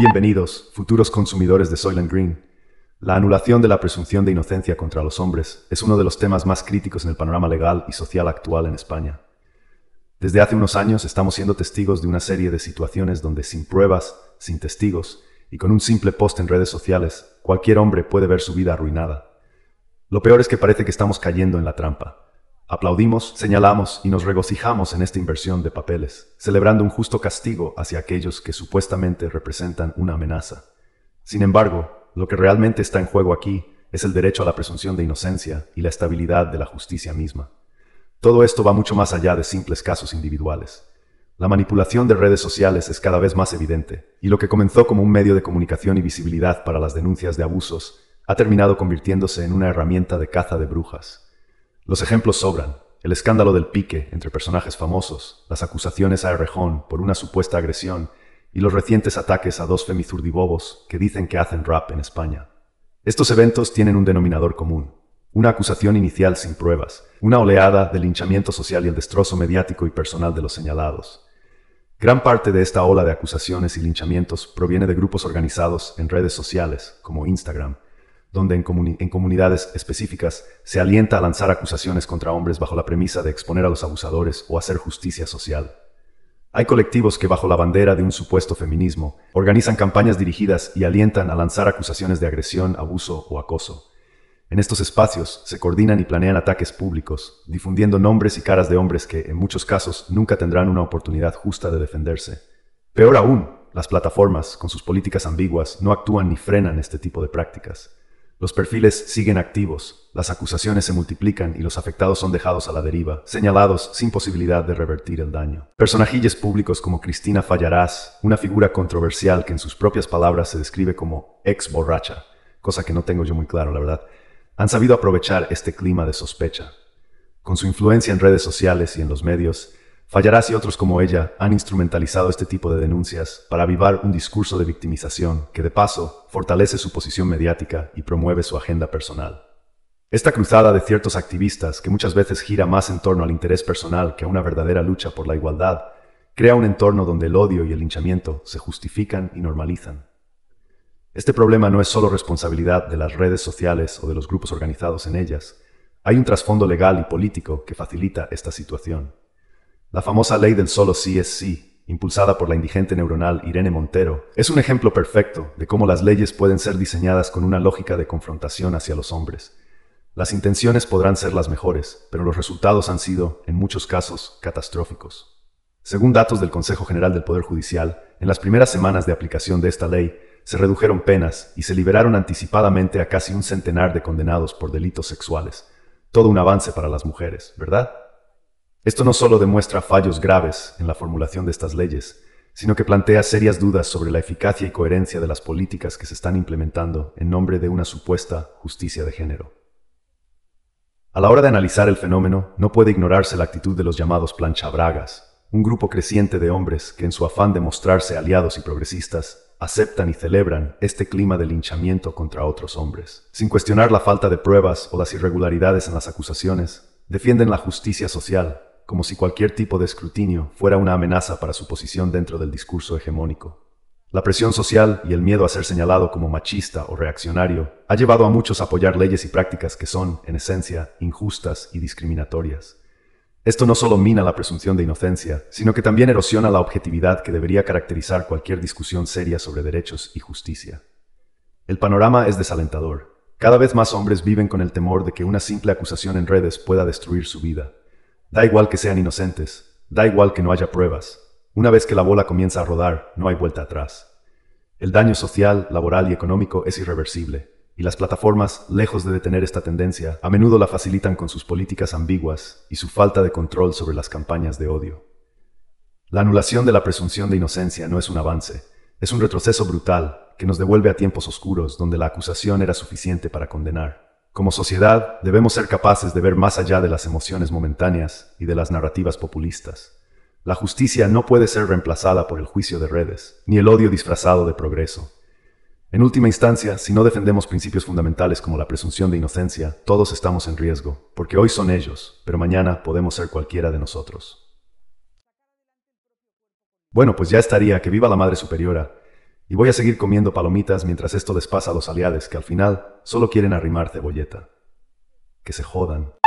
Bienvenidos, futuros consumidores de Soylent Green. La anulación de la presunción de inocencia contra los hombres es uno de los temas más críticos en el panorama legal y social actual en España. Desde hace unos años estamos siendo testigos de una serie de situaciones donde sin pruebas, sin testigos y con un simple post en redes sociales, cualquier hombre puede ver su vida arruinada. Lo peor es que parece que estamos cayendo en la trampa. Aplaudimos, señalamos y nos regocijamos en esta inversión de papeles, celebrando un justo castigo hacia aquellos que supuestamente representan una amenaza. Sin embargo, lo que realmente está en juego aquí es el derecho a la presunción de inocencia y la estabilidad de la justicia misma. Todo esto va mucho más allá de simples casos individuales. La manipulación de redes sociales es cada vez más evidente, y lo que comenzó como un medio de comunicación y visibilidad para las denuncias de abusos ha terminado convirtiéndose en una herramienta de caza de brujas. Los ejemplos sobran. El escándalo del pique entre personajes famosos, las acusaciones a Errejón por una supuesta agresión y los recientes ataques a dos femizurdibobos que dicen que hacen rap en España. Estos eventos tienen un denominador común, una acusación inicial sin pruebas, una oleada de linchamiento social y el destrozo mediático y personal de los señalados. Gran parte de esta ola de acusaciones y linchamientos proviene de grupos organizados en redes sociales como Instagram, donde en, comunidades específicas se alienta a lanzar acusaciones contra hombres bajo la premisa de exponer a los abusadores o hacer justicia social. Hay colectivos que bajo la bandera de un supuesto feminismo organizan campañas dirigidas y alientan a lanzar acusaciones de agresión, abuso o acoso. En estos espacios se coordinan y planean ataques públicos, difundiendo nombres y caras de hombres que, en muchos casos, nunca tendrán una oportunidad justa de defenderse. Peor aún, las plataformas, con sus políticas ambiguas, no actúan ni frenan este tipo de prácticas. Los perfiles siguen activos, las acusaciones se multiplican y los afectados son dejados a la deriva, señalados sin posibilidad de revertir el daño. Personajillos públicos como Cristina Fallarás, una figura controversial que en sus propias palabras se describe como ex borracha, cosa que no tengo yo muy claro, la verdad, han sabido aprovechar este clima de sospecha. Con su influencia en redes sociales y en los medios, Fallará si otros como ella han instrumentalizado este tipo de denuncias para avivar un discurso de victimización que de paso fortalece su posición mediática y promueve su agenda personal. Esta cruzada de ciertos activistas, que muchas veces gira más en torno al interés personal que a una verdadera lucha por la igualdad, crea un entorno donde el odio y el linchamiento se justifican y normalizan. Este problema no es solo responsabilidad de las redes sociales o de los grupos organizados en ellas, hay un trasfondo legal y político que facilita esta situación. La famosa ley del solo sí es sí, impulsada por la indigente neuronal Irene Montero, es un ejemplo perfecto de cómo las leyes pueden ser diseñadas con una lógica de confrontación hacia los hombres. Las intenciones podrán ser las mejores, pero los resultados han sido, en muchos casos, catastróficos. Según datos del Consejo General del Poder Judicial, en las primeras semanas de aplicación de esta ley, se redujeron penas y se liberaron anticipadamente a casi un centenar de condenados por delitos sexuales. Todo un avance para las mujeres, ¿verdad? Esto no solo demuestra fallos graves en la formulación de estas leyes, sino que plantea serias dudas sobre la eficacia y coherencia de las políticas que se están implementando en nombre de una supuesta justicia de género. A la hora de analizar el fenómeno, no puede ignorarse la actitud de los llamados planchabragas, un grupo creciente de hombres que en su afán de mostrarse aliados y progresistas, aceptan y celebran este clima de linchamiento contra otros hombres. Sin cuestionar la falta de pruebas o las irregularidades en las acusaciones, defienden la justicia social como si cualquier tipo de escrutinio fuera una amenaza para su posición dentro del discurso hegemónico. La presión social y el miedo a ser señalado como machista o reaccionario ha llevado a muchos a apoyar leyes y prácticas que son, en esencia, injustas y discriminatorias. Esto no solo mina la presunción de inocencia, sino que también erosiona la objetividad que debería caracterizar cualquier discusión seria sobre derechos y justicia. El panorama es desalentador. Cada vez más hombres viven con el temor de que una simple acusación en redes pueda destruir su vida. Da igual que sean inocentes, da igual que no haya pruebas. Una vez que la bola comienza a rodar, no hay vuelta atrás. El daño social, laboral y económico es irreversible, y las plataformas, lejos de detener esta tendencia, a menudo la facilitan con sus políticas ambiguas y su falta de control sobre las campañas de odio. La anulación de la presunción de inocencia no es un avance, es un retroceso brutal que nos devuelve a tiempos oscuros donde la acusación era suficiente para condenar. Como sociedad, debemos ser capaces de ver más allá de las emociones momentáneas y de las narrativas populistas. La justicia no puede ser reemplazada por el juicio de redes, ni el odio disfrazado de progreso. En última instancia, si no defendemos principios fundamentales como la presunción de inocencia, todos estamos en riesgo, porque hoy son ellos, pero mañana podemos ser cualquiera de nosotros. Bueno, pues ya estaría, que viva la Madre Superiora, y voy a seguir comiendo palomitas mientras esto les pasa a los aliados que al final solo quieren arrimar cebolleta. Que se jodan.